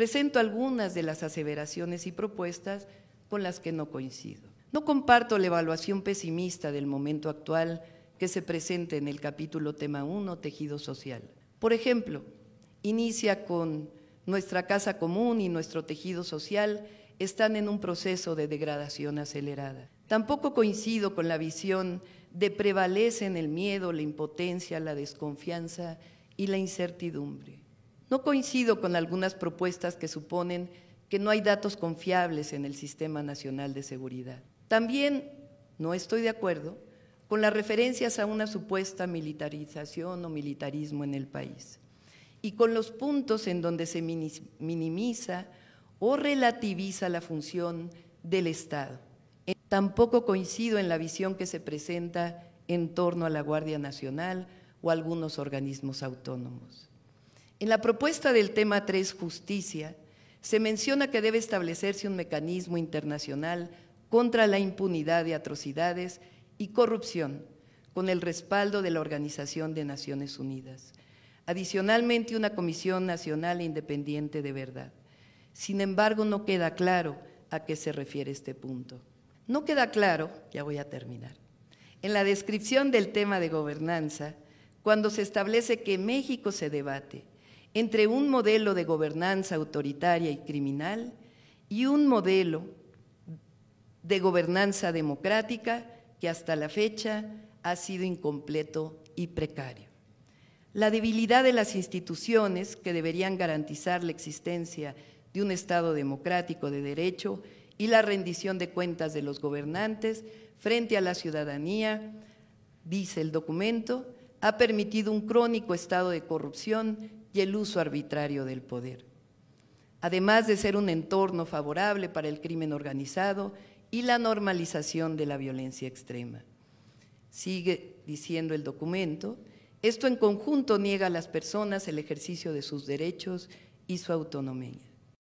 presento algunas de las aseveraciones y propuestas con las que no coincido. No comparto la evaluación pesimista del momento actual que se presenta en el capítulo tema 1, tejido social. Por ejemplo, inicia con nuestra casa común y nuestro tejido social están en un proceso de degradación acelerada. Tampoco coincido con la visión de prevalecen el miedo, la impotencia, la desconfianza y la incertidumbre. No coincido con algunas propuestas que suponen que no hay datos confiables en el Sistema Nacional de Seguridad. También no estoy de acuerdo con las referencias a una supuesta militarización o militarismo en el país y con los puntos en donde se minimiza o relativiza la función del Estado. Eh, tampoco coincido en la visión que se presenta en torno a la Guardia Nacional o algunos organismos autónomos. En la propuesta del tema 3, justicia, se menciona que debe establecerse un mecanismo internacional contra la impunidad de atrocidades y corrupción, con el respaldo de la Organización de Naciones Unidas. Adicionalmente, una Comisión Nacional e Independiente de Verdad. Sin embargo, no queda claro a qué se refiere este punto. No queda claro, ya voy a terminar, en la descripción del tema de gobernanza, cuando se establece que México se debate entre un modelo de gobernanza autoritaria y criminal y un modelo de gobernanza democrática que hasta la fecha ha sido incompleto y precario. La debilidad de las instituciones que deberían garantizar la existencia de un Estado democrático de derecho y la rendición de cuentas de los gobernantes frente a la ciudadanía, dice el documento, ha permitido un crónico estado de corrupción y el uso arbitrario del poder. Además de ser un entorno favorable para el crimen organizado y la normalización de la violencia extrema. Sigue diciendo el documento, esto en conjunto niega a las personas el ejercicio de sus derechos y su autonomía.